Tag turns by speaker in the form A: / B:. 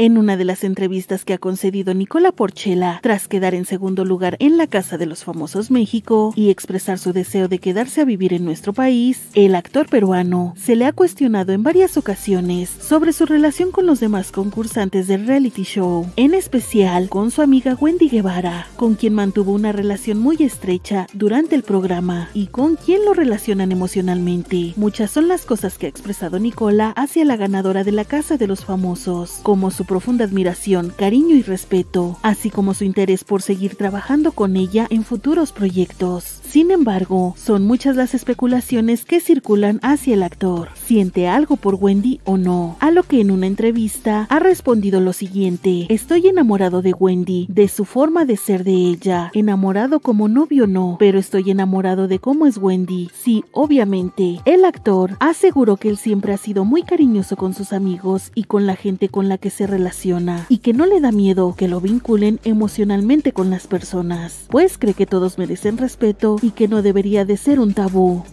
A: En una de las entrevistas que ha concedido Nicola Porchela, tras quedar en segundo lugar en la Casa de los Famosos México y expresar su deseo de quedarse a vivir en nuestro país, el actor peruano se le ha cuestionado en varias ocasiones sobre su relación con los demás concursantes del reality show, en especial con su amiga Wendy Guevara, con quien mantuvo una relación muy estrecha durante el programa y con quien lo relacionan emocionalmente. Muchas son las cosas que ha expresado Nicola hacia la ganadora de la Casa de los Famosos, como su profunda admiración, cariño y respeto, así como su interés por seguir trabajando con ella en futuros proyectos. Sin embargo, son muchas las especulaciones que circulan hacia el actor. ¿Siente algo por Wendy o no? A lo que en una entrevista ha respondido lo siguiente. Estoy enamorado de Wendy, de su forma de ser de ella. Enamorado como novio no, pero estoy enamorado de cómo es Wendy. Sí, obviamente. El actor aseguró que él siempre ha sido muy cariñoso con sus amigos y con la gente con la que se relaciona y que no le da miedo que lo vinculen emocionalmente con las personas, pues cree que todos merecen respeto y que no debería de ser un tabú.